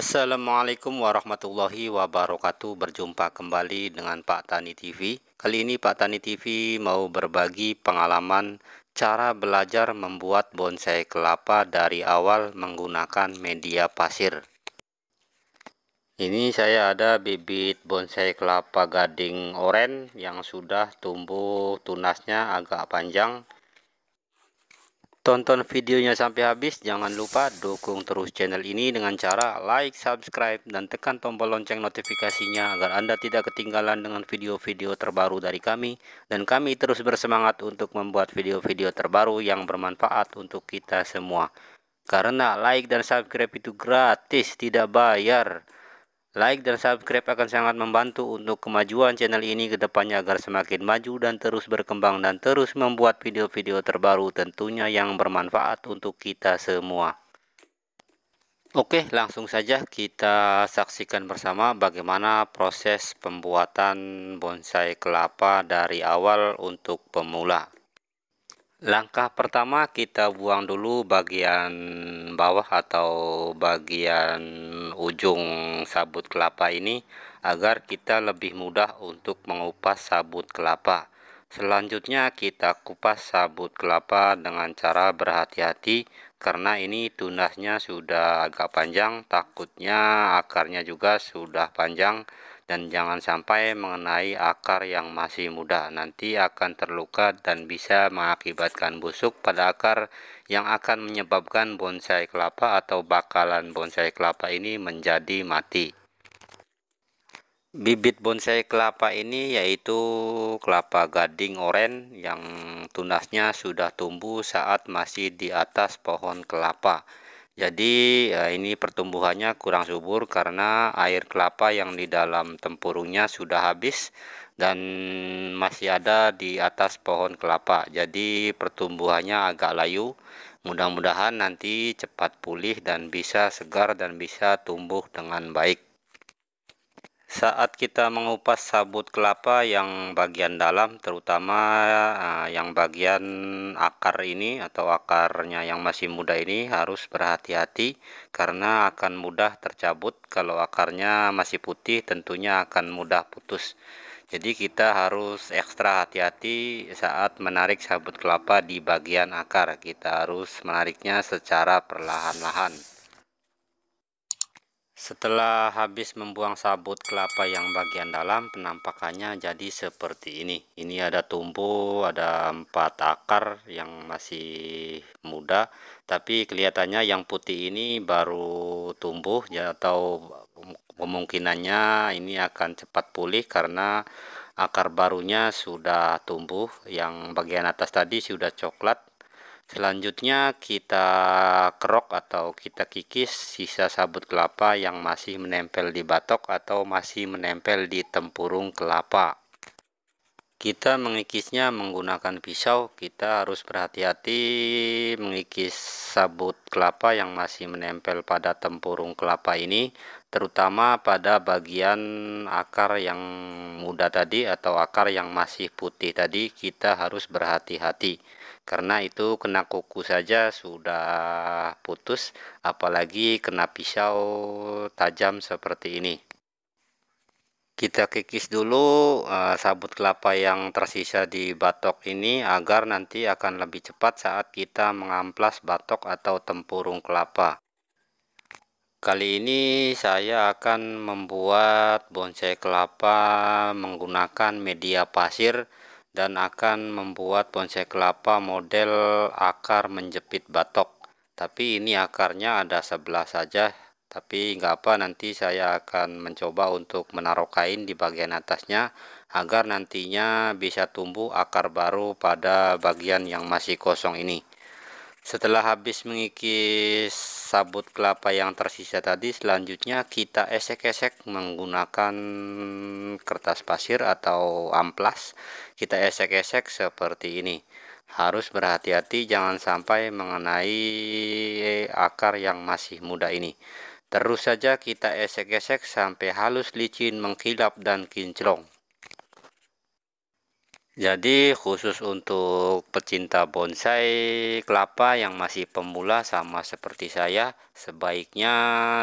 Assalamualaikum warahmatullahi wabarakatuh. Berjumpa kembali dengan Pak Tani TV. Kali ini Pak Tani TV mau berbagi pengalaman cara belajar membuat bonsai kelapa dari awal menggunakan media pasir. Ini saya ada bibit bonsai kelapa gading oren yang sudah tumbuh tunasnya agak panjang Tonton videonya sampai habis, jangan lupa dukung terus channel ini dengan cara like, subscribe, dan tekan tombol lonceng notifikasinya agar Anda tidak ketinggalan dengan video-video terbaru dari kami. Dan kami terus bersemangat untuk membuat video-video terbaru yang bermanfaat untuk kita semua. Karena like dan subscribe itu gratis, tidak bayar. Like dan subscribe akan sangat membantu untuk kemajuan channel ini ke depannya agar semakin maju dan terus berkembang dan terus membuat video-video terbaru tentunya yang bermanfaat untuk kita semua. Oke, langsung saja kita saksikan bersama bagaimana proses pembuatan bonsai kelapa dari awal untuk pemula. Langkah pertama kita buang dulu bagian bawah atau bagian ujung sabut kelapa ini agar kita lebih mudah untuk mengupas sabut kelapa. Selanjutnya kita kupas sabut kelapa dengan cara berhati-hati karena ini tunasnya sudah agak panjang takutnya akarnya juga sudah panjang dan jangan sampai mengenai akar yang masih muda nanti akan terluka dan bisa mengakibatkan busuk pada akar yang akan menyebabkan bonsai kelapa atau bakalan bonsai kelapa ini menjadi mati bibit bonsai kelapa ini yaitu kelapa gading oren yang tunasnya sudah tumbuh saat masih di atas pohon kelapa jadi eh, ini pertumbuhannya kurang subur karena air kelapa yang di dalam tempurungnya sudah habis dan masih ada di atas pohon kelapa. Jadi pertumbuhannya agak layu. Mudah-mudahan nanti cepat pulih dan bisa segar dan bisa tumbuh dengan baik. Saat kita mengupas sabut kelapa yang bagian dalam, terutama eh, yang bagian akar ini atau akarnya yang masih muda ini harus berhati-hati karena akan mudah tercabut. Kalau akarnya masih putih tentunya akan mudah putus. Jadi kita harus ekstra hati-hati saat menarik sabut kelapa di bagian akar. Kita harus menariknya secara perlahan-lahan. Setelah habis membuang sabut kelapa yang bagian dalam, penampakannya jadi seperti ini. Ini ada tumbuh, ada empat akar yang masih muda, tapi kelihatannya yang putih ini baru tumbuh ya, atau kemungkinannya ini akan cepat pulih karena akar barunya sudah tumbuh, yang bagian atas tadi sudah coklat, Selanjutnya kita kerok atau kita kikis sisa sabut kelapa yang masih menempel di batok atau masih menempel di tempurung kelapa. Kita mengikisnya menggunakan pisau, kita harus berhati-hati mengikis sabut kelapa yang masih menempel pada tempurung kelapa ini, terutama pada bagian akar yang muda tadi atau akar yang masih putih tadi, kita harus berhati-hati karena itu kena kuku saja sudah putus apalagi kena pisau tajam seperti ini kita kikis dulu eh, sabut kelapa yang tersisa di batok ini agar nanti akan lebih cepat saat kita mengamplas batok atau tempurung kelapa kali ini saya akan membuat bonsai kelapa menggunakan media pasir dan akan membuat bonsai kelapa model akar menjepit batok tapi ini akarnya ada sebelah saja tapi nggak apa nanti saya akan mencoba untuk menaruh kain di bagian atasnya agar nantinya bisa tumbuh akar baru pada bagian yang masih kosong ini setelah habis mengikis sabut kelapa yang tersisa tadi selanjutnya kita esek-esek menggunakan kertas pasir atau amplas kita esek-esek seperti ini harus berhati-hati jangan sampai mengenai akar yang masih muda ini terus saja kita esek-esek sampai halus licin mengkilap dan kinclong jadi khusus untuk pecinta bonsai kelapa yang masih pemula sama seperti saya, sebaiknya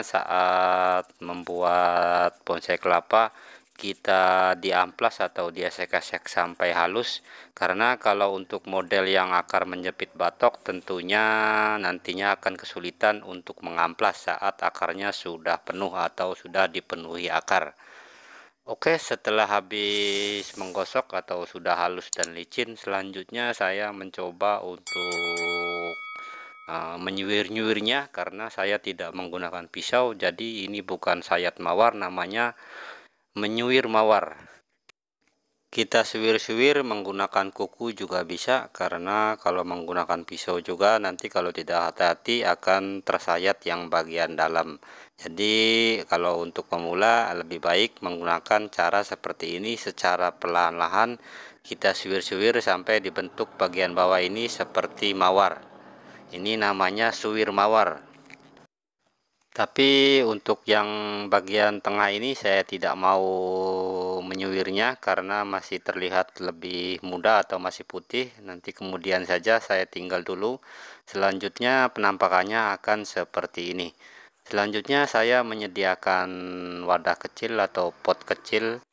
saat membuat bonsai kelapa kita diamplas atau diasek-asek sampai halus karena kalau untuk model yang akar menjepit batok tentunya nantinya akan kesulitan untuk mengamplas saat akarnya sudah penuh atau sudah dipenuhi akar. Oke, setelah habis menggosok atau sudah halus dan licin, selanjutnya saya mencoba untuk uh, eh, nyuirnya nyuirnya karena saya tidak menggunakan pisau, jadi ini bukan sayat mawar, namanya menyuir mawar kita suwir-suwir menggunakan kuku juga bisa karena kalau menggunakan pisau juga nanti kalau tidak hati-hati akan tersayat yang bagian dalam jadi kalau untuk pemula lebih baik menggunakan cara seperti ini secara perlahan-lahan kita suwir-suwir sampai dibentuk bagian bawah ini seperti mawar ini namanya suwir mawar tapi untuk yang bagian tengah ini saya tidak mau menyuwirnya karena masih terlihat lebih muda atau masih putih nanti kemudian saja saya tinggal dulu selanjutnya penampakannya akan seperti ini selanjutnya saya menyediakan wadah kecil atau pot kecil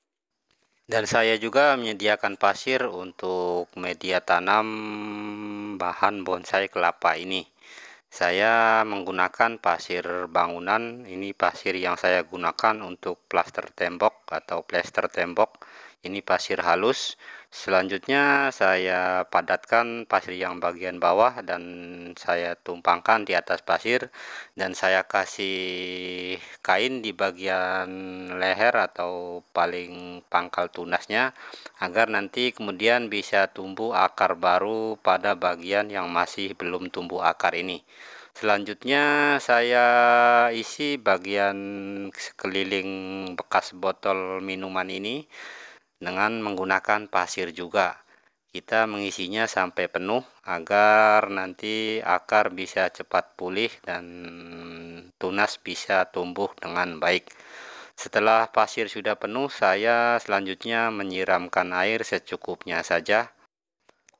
dan saya juga menyediakan pasir untuk media tanam bahan bonsai kelapa ini saya menggunakan pasir bangunan ini pasir yang saya gunakan untuk plaster tembok atau plaster tembok ini pasir halus selanjutnya saya padatkan pasir yang bagian bawah dan saya tumpangkan di atas pasir dan saya kasih kain di bagian leher atau paling pangkal tunasnya agar nanti kemudian bisa tumbuh akar baru pada bagian yang masih belum tumbuh akar ini selanjutnya saya isi bagian sekeliling bekas botol minuman ini dengan menggunakan pasir juga kita mengisinya sampai penuh agar nanti akar bisa cepat pulih dan tunas bisa tumbuh dengan baik setelah pasir sudah penuh saya selanjutnya menyiramkan air secukupnya saja